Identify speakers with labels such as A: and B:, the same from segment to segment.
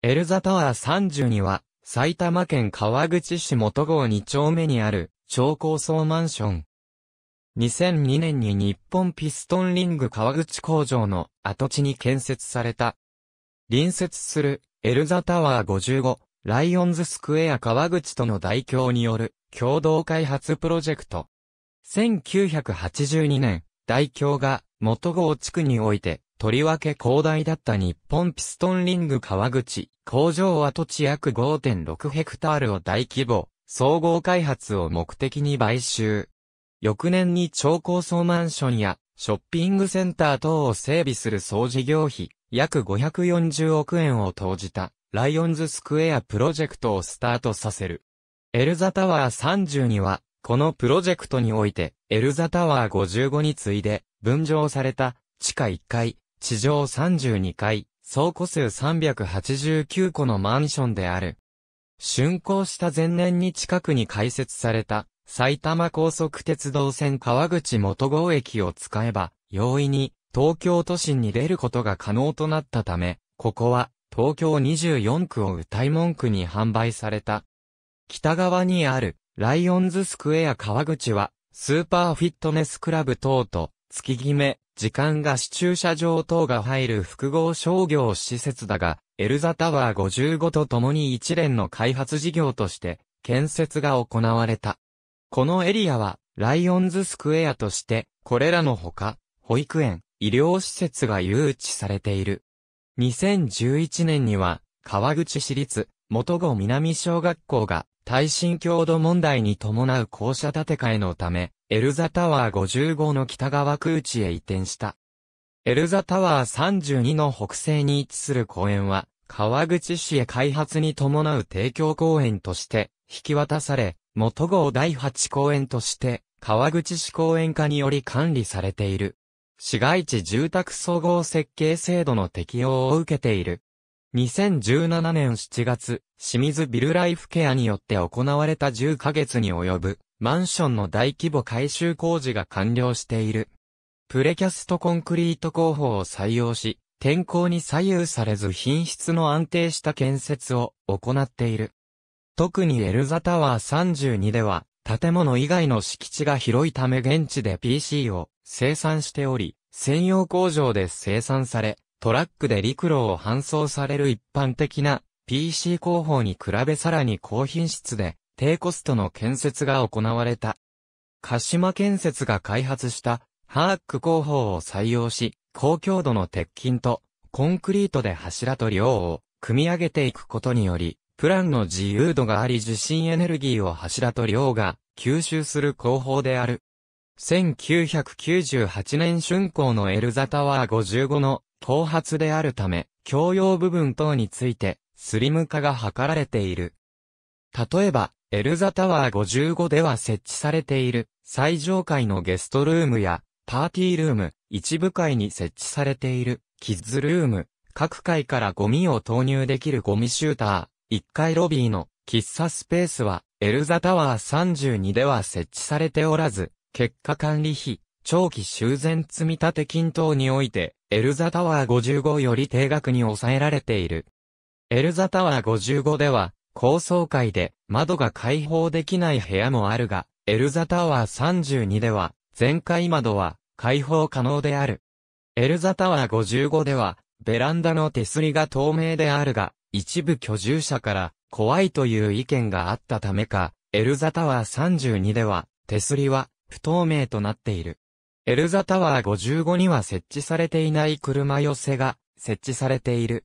A: エルザタワー32は、埼玉県川口市元郷2丁目にある、超高層マンション。2002年に日本ピストンリング川口工場の跡地に建設された。隣接する、エルザタワー55、ライオンズスクエア川口との代表による、共同開発プロジェクト。1982年、代表が、元郷地区において、とりわけ広大だった日本ピストンリング川口、工場跡地約5.6ヘクタールを大規模、総合開発を目的に買収。翌年に超高層マンションやショッピングセンター等を整備する総事業費、約540億円を投じた、ライオンズスクエアプロジェクトをスタートさせる。エルザタワー30には、このプロジェクトにおいて、エルザタワー55に次いで、分譲された、地下1階、地上32階、総庫数389個のマンションである。竣工した前年に近くに開設された、埼玉高速鉄道線川口元郷駅を使えば、容易に東京都心に出ることが可能となったため、ここは東京24区を歌い文句に販売された。北側にあるライオンズスクエア川口は、スーパーフィットネスクラブ等と、月決め、時間貸駐車場等が入る複合商業施設だが、エルザタワー55と共に一連の開発事業として、建設が行われた。このエリアは、ライオンズスクエアとして、これらのほか、保育園、医療施設が誘致されている。2011年には、川口市立、元後南小学校が、耐震強度問題に伴う校舎建て替えのため、エルザタワー55の北側空地へ移転した。エルザタワー32の北西に位置する公園は、川口市へ開発に伴う提供公園として引き渡され、元号第8公園として川口市公園課により管理されている。市街地住宅総合設計制度の適用を受けている。2017年7月、清水ビルライフケアによって行われた10ヶ月に及ぶマンションの大規模改修工事が完了している。プレキャストコンクリート工法を採用し、天候に左右されず品質の安定した建設を行っている。特にエルザタワー32では、建物以外の敷地が広いため現地で PC を生産しており、専用工場で生産され、トラックで陸路を搬送される一般的な PC 工法に比べさらに高品質で低コストの建設が行われた。鹿島建設が開発したハーック工法を採用し、高強度の鉄筋とコンクリートで柱と量を組み上げていくことにより、プランの自由度があり受信エネルギーを柱と量が吸収する工法である。1998年竣工のエルザタワー55の頭髪であるため、共用部分等についてスリム化が図られている。例えば、エルザタワー55では設置されている最上階のゲストルームやパーティールーム、一部階に設置されているキッズルーム、各階からゴミを投入できるゴミシューター、1階ロビーの喫茶スペースはエルザタワー32では設置されておらず、結果管理費、長期修繕積立金等において、エルザタワー55より定額に抑えられている。エルザタワー55では、高層階で窓が開放できない部屋もあるが、エルザタワー32では、全開窓は開放可能である。エルザタワー55では、ベランダの手すりが透明であるが、一部居住者から怖いという意見があったためか、エルザタワー32では、手すりは不透明となっている。エルザタワー55には設置されていない車寄せが設置されている。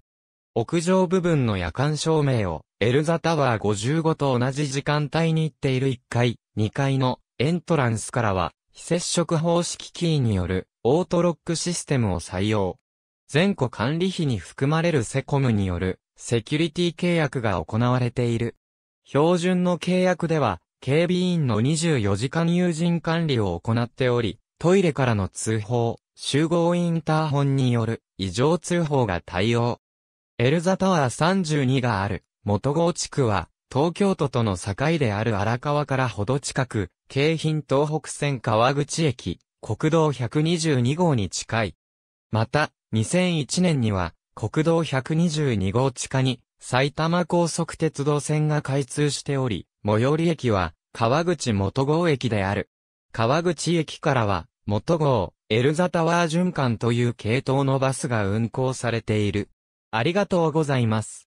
A: 屋上部分の夜間照明をエルザタワー55と同じ時間帯に行っている1階、2階のエントランスからは、非接触方式キーによるオートロックシステムを採用。全戸管理費に含まれるセコムによるセキュリティ契約が行われている。標準の契約では、警備員の24時間友人管理を行っており、トイレからの通報、集合インターホンによる異常通報が対応。エルザタワー32がある元郷地区は、東京都との境である荒川からほど近く、京浜東北線川口駅、国道122号に近い。また、2001年には、国道122号地下に、埼玉高速鉄道線が開通しており、最寄り駅は、川口元郷駅である。川口駅からは、元郷、エルザタワー循環という系統のバスが運行されている。ありがとうございます。